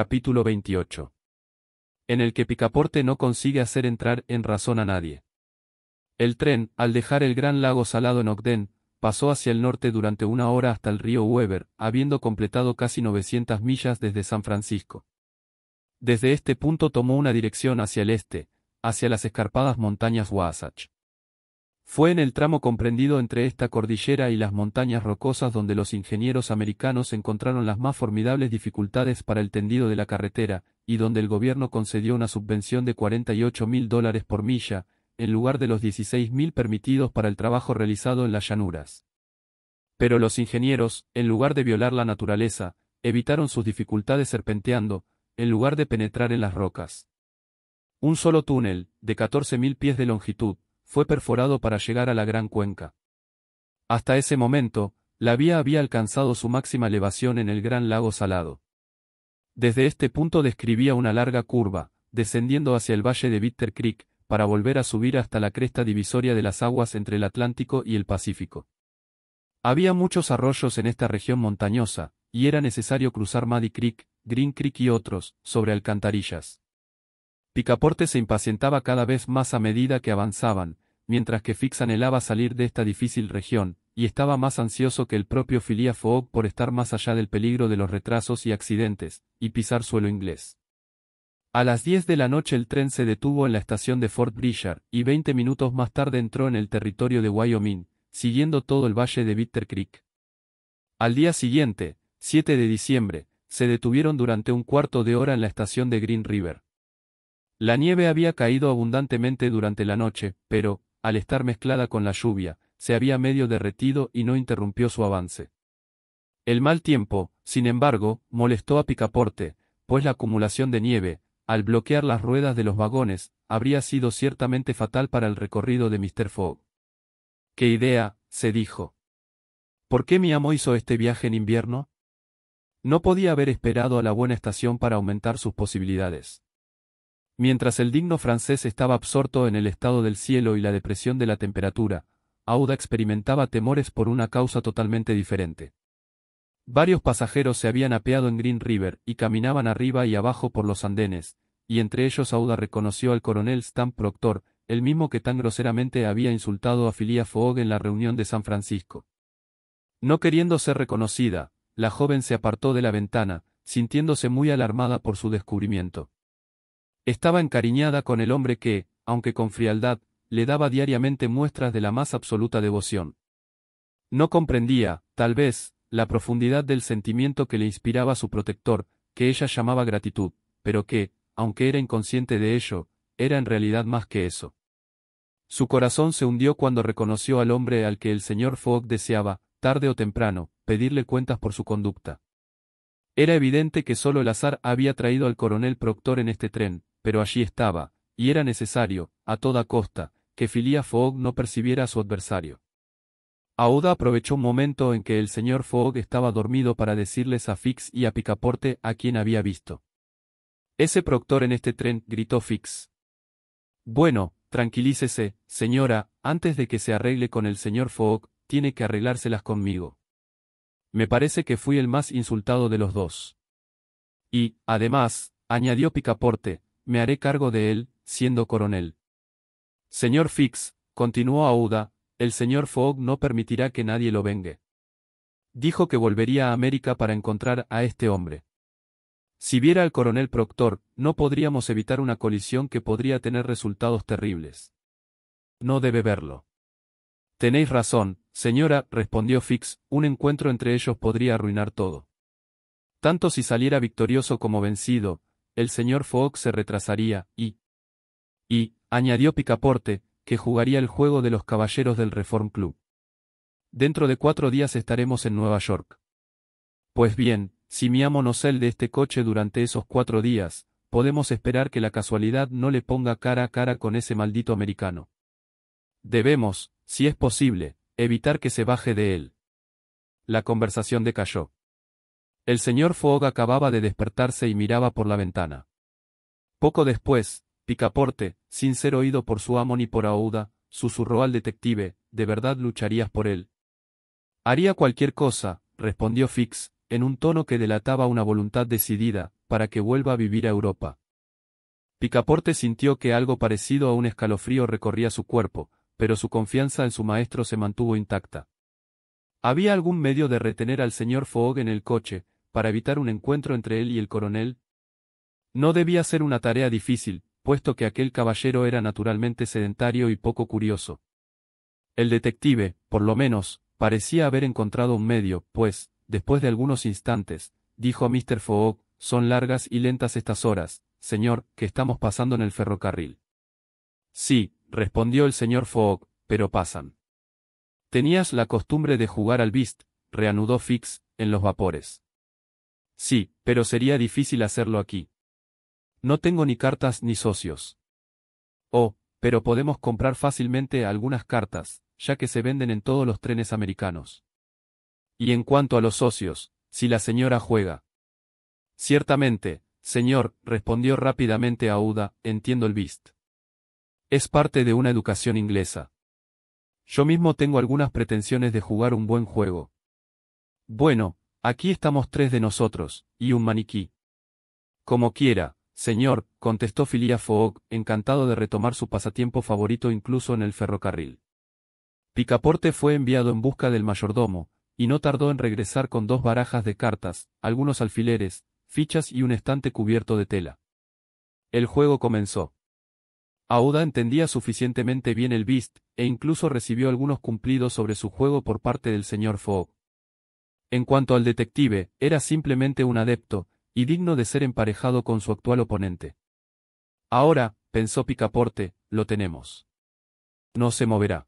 capítulo 28. En el que Picaporte no consigue hacer entrar en razón a nadie. El tren, al dejar el gran lago salado en Ogden, pasó hacia el norte durante una hora hasta el río Weber, habiendo completado casi 900 millas desde San Francisco. Desde este punto tomó una dirección hacia el este, hacia las escarpadas montañas Wasatch. Fue en el tramo comprendido entre esta cordillera y las montañas rocosas donde los ingenieros americanos encontraron las más formidables dificultades para el tendido de la carretera, y donde el gobierno concedió una subvención de 48 mil dólares por milla, en lugar de los 16 mil permitidos para el trabajo realizado en las llanuras. Pero los ingenieros, en lugar de violar la naturaleza, evitaron sus dificultades serpenteando, en lugar de penetrar en las rocas. Un solo túnel, de 14.000 pies de longitud, fue perforado para llegar a la Gran Cuenca. Hasta ese momento, la vía había alcanzado su máxima elevación en el Gran Lago Salado. Desde este punto describía una larga curva, descendiendo hacia el valle de Bitter Creek, para volver a subir hasta la cresta divisoria de las aguas entre el Atlántico y el Pacífico. Había muchos arroyos en esta región montañosa, y era necesario cruzar Muddy Creek, Green Creek y otros, sobre alcantarillas. Picaporte se impacientaba cada vez más a medida que avanzaban, mientras que Fix anhelaba salir de esta difícil región, y estaba más ansioso que el propio Phileas Fogg por estar más allá del peligro de los retrasos y accidentes, y pisar suelo inglés. A las 10 de la noche el tren se detuvo en la estación de Fort Bridger, y 20 minutos más tarde entró en el territorio de Wyoming, siguiendo todo el valle de Bitter Creek. Al día siguiente, 7 de diciembre, se detuvieron durante un cuarto de hora en la estación de Green River. La nieve había caído abundantemente durante la noche, pero, al estar mezclada con la lluvia, se había medio derretido y no interrumpió su avance. El mal tiempo, sin embargo, molestó a Picaporte, pues la acumulación de nieve, al bloquear las ruedas de los vagones, habría sido ciertamente fatal para el recorrido de Mr. Fogg. ¡Qué idea! se dijo. ¿Por qué mi amo hizo este viaje en invierno? No podía haber esperado a la buena estación para aumentar sus posibilidades. Mientras el digno francés estaba absorto en el estado del cielo y la depresión de la temperatura, Auda experimentaba temores por una causa totalmente diferente. Varios pasajeros se habían apeado en Green River y caminaban arriba y abajo por los andenes, y entre ellos Auda reconoció al coronel Stan Proctor, el mismo que tan groseramente había insultado a Phileas Fogg en la reunión de San Francisco. No queriendo ser reconocida, la joven se apartó de la ventana, sintiéndose muy alarmada por su descubrimiento. Estaba encariñada con el hombre que, aunque con frialdad, le daba diariamente muestras de la más absoluta devoción. No comprendía, tal vez, la profundidad del sentimiento que le inspiraba su protector, que ella llamaba gratitud, pero que, aunque era inconsciente de ello, era en realidad más que eso. Su corazón se hundió cuando reconoció al hombre al que el señor Fogg deseaba, tarde o temprano, pedirle cuentas por su conducta. Era evidente que solo el azar había traído al coronel Proctor en este tren, pero allí estaba, y era necesario, a toda costa, que Phileas Fogg no percibiera a su adversario. Aouda aprovechó un momento en que el señor Fogg estaba dormido para decirles a Fix y a Picaporte a quien había visto. Ese proctor en este tren, gritó Fix. Bueno, tranquilícese, señora, antes de que se arregle con el señor Fogg, tiene que arreglárselas conmigo. Me parece que fui el más insultado de los dos. Y, además, añadió Picaporte, me haré cargo de él, siendo coronel. Señor Fix, continuó auda, el señor Fogg no permitirá que nadie lo vengue. Dijo que volvería a América para encontrar a este hombre. Si viera al coronel Proctor, no podríamos evitar una colisión que podría tener resultados terribles. No debe verlo. Tenéis razón, señora, respondió Fix, un encuentro entre ellos podría arruinar todo. Tanto si saliera victorioso como vencido, el señor Fox se retrasaría, y... Y, añadió Picaporte, que jugaría el juego de los caballeros del Reform Club. Dentro de cuatro días estaremos en Nueva York. Pues bien, si mi amo sale de este coche durante esos cuatro días, podemos esperar que la casualidad no le ponga cara a cara con ese maldito americano. Debemos, si es posible, evitar que se baje de él. La conversación decayó. El señor Fogg acababa de despertarse y miraba por la ventana. Poco después, Picaporte, sin ser oído por su amo ni por Aouda, susurró al detective, ¿de verdad lucharías por él? Haría cualquier cosa, respondió Fix, en un tono que delataba una voluntad decidida, para que vuelva a vivir a Europa. Picaporte sintió que algo parecido a un escalofrío recorría su cuerpo, pero su confianza en su maestro se mantuvo intacta. Había algún medio de retener al señor Fogg en el coche, para evitar un encuentro entre él y el coronel? No debía ser una tarea difícil, puesto que aquel caballero era naturalmente sedentario y poco curioso. El detective, por lo menos, parecía haber encontrado un medio, pues, después de algunos instantes, dijo a Mr. Fogg, son largas y lentas estas horas, señor, que estamos pasando en el ferrocarril. Sí, respondió el señor Fogg, pero pasan. Tenías la costumbre de jugar al Beast, reanudó Fix, en los vapores. Sí, pero sería difícil hacerlo aquí. No tengo ni cartas ni socios. Oh, pero podemos comprar fácilmente algunas cartas, ya que se venden en todos los trenes americanos. Y en cuanto a los socios, si la señora juega. Ciertamente, señor, respondió rápidamente Auda, entiendo el beast. Es parte de una educación inglesa. Yo mismo tengo algunas pretensiones de jugar un buen juego. Bueno, Aquí estamos tres de nosotros, y un maniquí. Como quiera, señor, contestó Phileas Fogg, encantado de retomar su pasatiempo favorito incluso en el ferrocarril. Picaporte fue enviado en busca del mayordomo, y no tardó en regresar con dos barajas de cartas, algunos alfileres, fichas y un estante cubierto de tela. El juego comenzó. Aouda entendía suficientemente bien el Beast, e incluso recibió algunos cumplidos sobre su juego por parte del señor Fogg. En cuanto al detective, era simplemente un adepto, y digno de ser emparejado con su actual oponente. Ahora, pensó Picaporte, lo tenemos. No se moverá.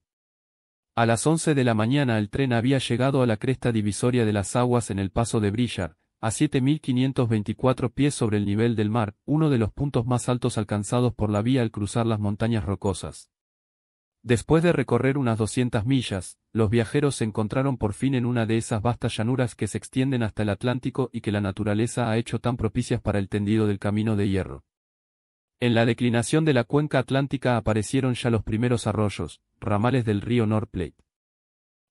A las once de la mañana el tren había llegado a la cresta divisoria de las aguas en el paso de Brillar, a 7.524 pies sobre el nivel del mar, uno de los puntos más altos alcanzados por la vía al cruzar las montañas rocosas. Después de recorrer unas 200 millas, los viajeros se encontraron por fin en una de esas vastas llanuras que se extienden hasta el Atlántico y que la naturaleza ha hecho tan propicias para el tendido del camino de hierro. En la declinación de la cuenca atlántica aparecieron ya los primeros arroyos, ramales del río North Plate.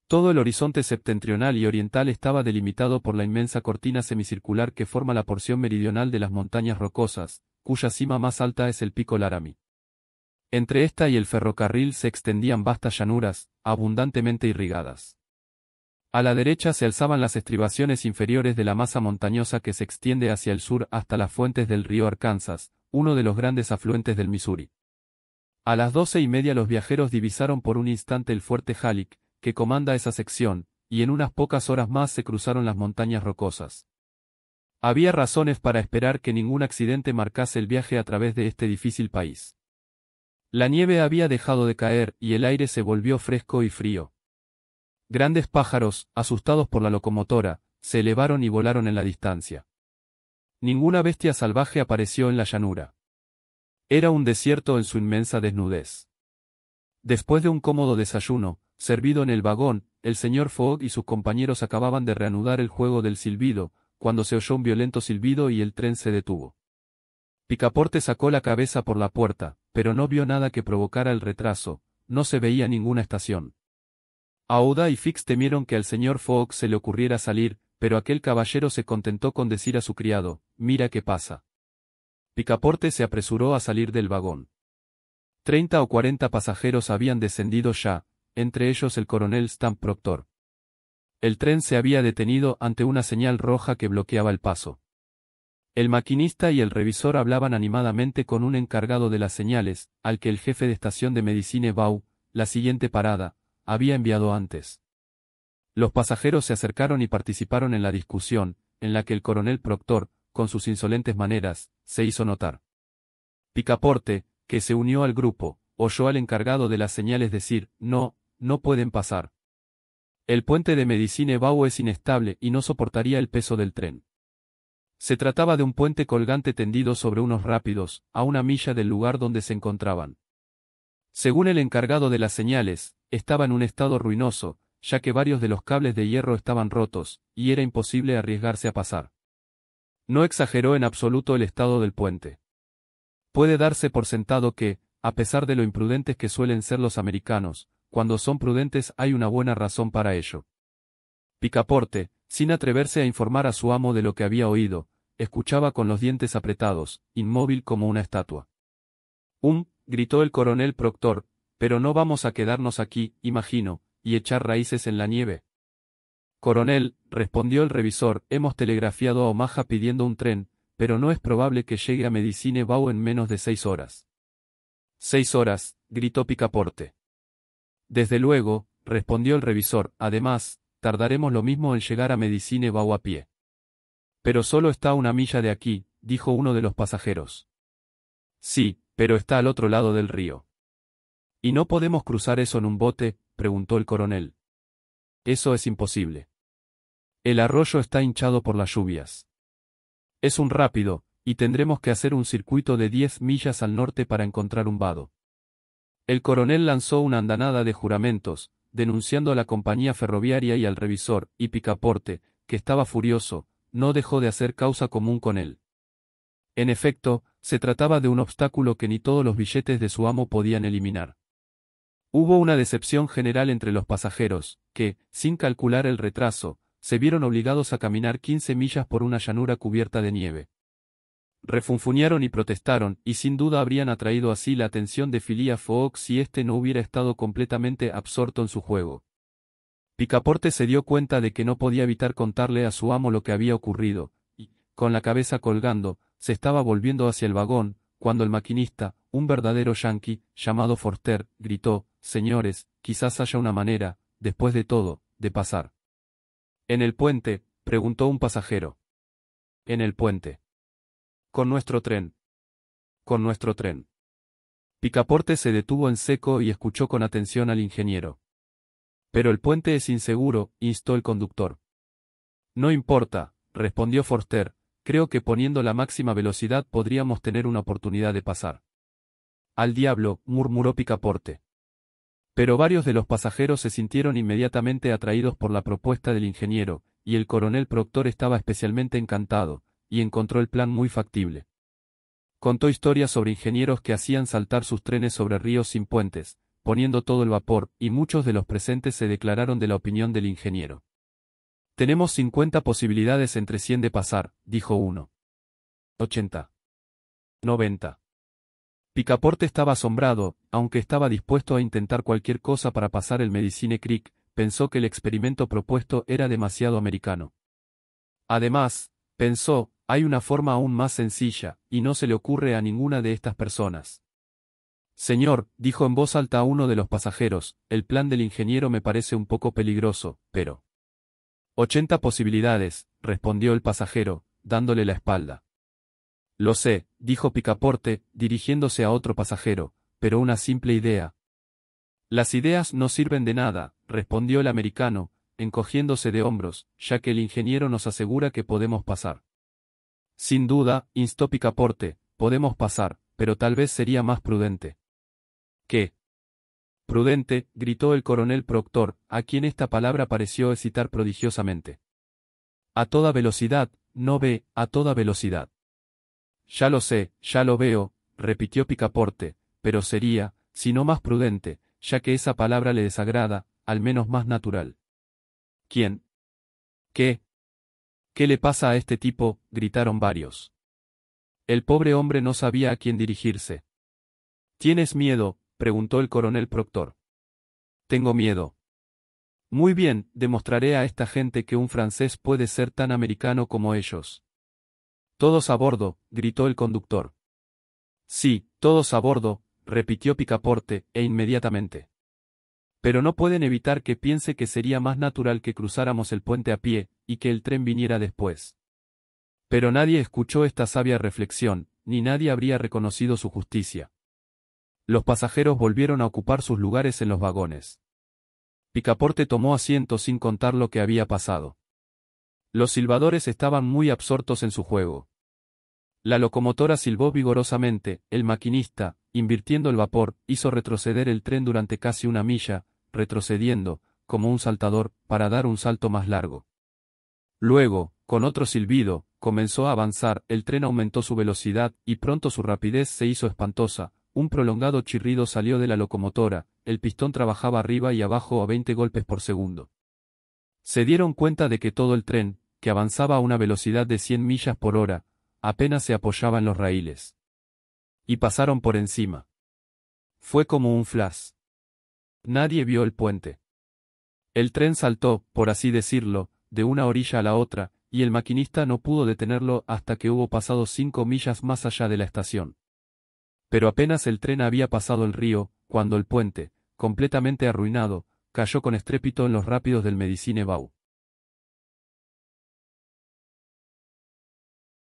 Todo el horizonte septentrional y oriental estaba delimitado por la inmensa cortina semicircular que forma la porción meridional de las montañas rocosas, cuya cima más alta es el pico Laramie. Entre esta y el ferrocarril se extendían vastas llanuras, abundantemente irrigadas. A la derecha se alzaban las estribaciones inferiores de la masa montañosa que se extiende hacia el sur hasta las fuentes del río Arkansas, uno de los grandes afluentes del Missouri. A las doce y media los viajeros divisaron por un instante el fuerte Halleck, que comanda esa sección, y en unas pocas horas más se cruzaron las montañas rocosas. Había razones para esperar que ningún accidente marcase el viaje a través de este difícil país. La nieve había dejado de caer, y el aire se volvió fresco y frío. Grandes pájaros, asustados por la locomotora, se elevaron y volaron en la distancia. Ninguna bestia salvaje apareció en la llanura. Era un desierto en su inmensa desnudez. Después de un cómodo desayuno, servido en el vagón, el señor Fogg y sus compañeros acababan de reanudar el juego del silbido, cuando se oyó un violento silbido y el tren se detuvo. Picaporte sacó la cabeza por la puerta, pero no vio nada que provocara el retraso, no se veía ninguna estación. Aouda y Fix temieron que al señor Fogg se le ocurriera salir, pero aquel caballero se contentó con decir a su criado, mira qué pasa. Picaporte se apresuró a salir del vagón. Treinta o cuarenta pasajeros habían descendido ya, entre ellos el coronel Stamp Proctor. El tren se había detenido ante una señal roja que bloqueaba el paso. El maquinista y el revisor hablaban animadamente con un encargado de las señales, al que el jefe de estación de Medicine Bau, la siguiente parada, había enviado antes. Los pasajeros se acercaron y participaron en la discusión, en la que el coronel Proctor, con sus insolentes maneras, se hizo notar. Picaporte, que se unió al grupo, oyó al encargado de las señales decir, no, no pueden pasar. El puente de Medicine Bau es inestable y no soportaría el peso del tren. Se trataba de un puente colgante tendido sobre unos rápidos, a una milla del lugar donde se encontraban. Según el encargado de las señales, estaba en un estado ruinoso, ya que varios de los cables de hierro estaban rotos, y era imposible arriesgarse a pasar. No exageró en absoluto el estado del puente. Puede darse por sentado que, a pesar de lo imprudentes que suelen ser los americanos, cuando son prudentes hay una buena razón para ello. Picaporte, sin atreverse a informar a su amo de lo que había oído, escuchaba con los dientes apretados, inmóvil como una estatua. Um, gritó el coronel Proctor, pero no vamos a quedarnos aquí, imagino, y echar raíces en la nieve. Coronel, respondió el revisor, hemos telegrafiado a Omaha pidiendo un tren, pero no es probable que llegue a Medicine Bau en menos de seis horas. Seis horas, gritó Picaporte. Desde luego, respondió el revisor, además, tardaremos lo mismo en llegar a Medicine Bow a pie. Pero solo está una milla de aquí, dijo uno de los pasajeros. Sí, pero está al otro lado del río. ¿Y no podemos cruzar eso en un bote? preguntó el coronel. Eso es imposible. El arroyo está hinchado por las lluvias. Es un rápido, y tendremos que hacer un circuito de diez millas al norte para encontrar un vado. El coronel lanzó una andanada de juramentos, denunciando a la compañía ferroviaria y al revisor, y Picaporte, que estaba furioso, no dejó de hacer causa común con él. En efecto, se trataba de un obstáculo que ni todos los billetes de su amo podían eliminar. Hubo una decepción general entre los pasajeros, que, sin calcular el retraso, se vieron obligados a caminar 15 millas por una llanura cubierta de nieve refunfuñaron y protestaron, y sin duda habrían atraído así la atención de Filia Fox si éste no hubiera estado completamente absorto en su juego. Picaporte se dio cuenta de que no podía evitar contarle a su amo lo que había ocurrido, y, con la cabeza colgando, se estaba volviendo hacia el vagón, cuando el maquinista, un verdadero yankee llamado Forster, gritó, Señores, quizás haya una manera, después de todo, de pasar. En el puente, preguntó un pasajero. En el puente. Con nuestro tren. Con nuestro tren. Picaporte se detuvo en seco y escuchó con atención al ingeniero. Pero el puente es inseguro, instó el conductor. No importa, respondió Forster, creo que poniendo la máxima velocidad podríamos tener una oportunidad de pasar. Al diablo, murmuró Picaporte. Pero varios de los pasajeros se sintieron inmediatamente atraídos por la propuesta del ingeniero, y el coronel Proctor estaba especialmente encantado, y encontró el plan muy factible. Contó historias sobre ingenieros que hacían saltar sus trenes sobre ríos sin puentes, poniendo todo el vapor, y muchos de los presentes se declararon de la opinión del ingeniero. Tenemos 50 posibilidades entre 100 de pasar, dijo uno. 80. 90. Picaporte estaba asombrado, aunque estaba dispuesto a intentar cualquier cosa para pasar el Medicine Creek, pensó que el experimento propuesto era demasiado americano. Además, pensó, hay una forma aún más sencilla, y no se le ocurre a ninguna de estas personas. Señor, dijo en voz alta uno de los pasajeros, el plan del ingeniero me parece un poco peligroso, pero... Ochenta posibilidades, respondió el pasajero, dándole la espalda. Lo sé, dijo Picaporte, dirigiéndose a otro pasajero, pero una simple idea. Las ideas no sirven de nada, respondió el americano, encogiéndose de hombros, ya que el ingeniero nos asegura que podemos pasar. Sin duda, instó Picaporte, podemos pasar, pero tal vez sería más prudente. ¿Qué? Prudente, gritó el coronel Proctor, a quien esta palabra pareció excitar prodigiosamente. A toda velocidad, no ve, a toda velocidad. Ya lo sé, ya lo veo, repitió Picaporte, pero sería, si no más prudente, ya que esa palabra le desagrada, al menos más natural. ¿Quién? ¿Qué? ¿Qué le pasa a este tipo? gritaron varios. El pobre hombre no sabía a quién dirigirse. ¿Tienes miedo? preguntó el coronel Proctor. Tengo miedo. Muy bien, demostraré a esta gente que un francés puede ser tan americano como ellos. Todos a bordo, gritó el conductor. Sí, todos a bordo, repitió Picaporte, e inmediatamente. Pero no pueden evitar que piense que sería más natural que cruzáramos el puente a pie, y que el tren viniera después. Pero nadie escuchó esta sabia reflexión, ni nadie habría reconocido su justicia. Los pasajeros volvieron a ocupar sus lugares en los vagones. Picaporte tomó asiento sin contar lo que había pasado. Los silbadores estaban muy absortos en su juego. La locomotora silbó vigorosamente, el maquinista, invirtiendo el vapor, hizo retroceder el tren durante casi una milla, retrocediendo, como un saltador, para dar un salto más largo. Luego, con otro silbido, comenzó a avanzar, el tren aumentó su velocidad, y pronto su rapidez se hizo espantosa, un prolongado chirrido salió de la locomotora, el pistón trabajaba arriba y abajo a veinte golpes por segundo. Se dieron cuenta de que todo el tren, que avanzaba a una velocidad de 100 millas por hora, apenas se apoyaba en los raíles. Y pasaron por encima. Fue como un flash. Nadie vio el puente. El tren saltó, por así decirlo, de una orilla a la otra, y el maquinista no pudo detenerlo hasta que hubo pasado cinco millas más allá de la estación. Pero apenas el tren había pasado el río, cuando el puente, completamente arruinado, cayó con estrépito en los rápidos del Medicine Bau.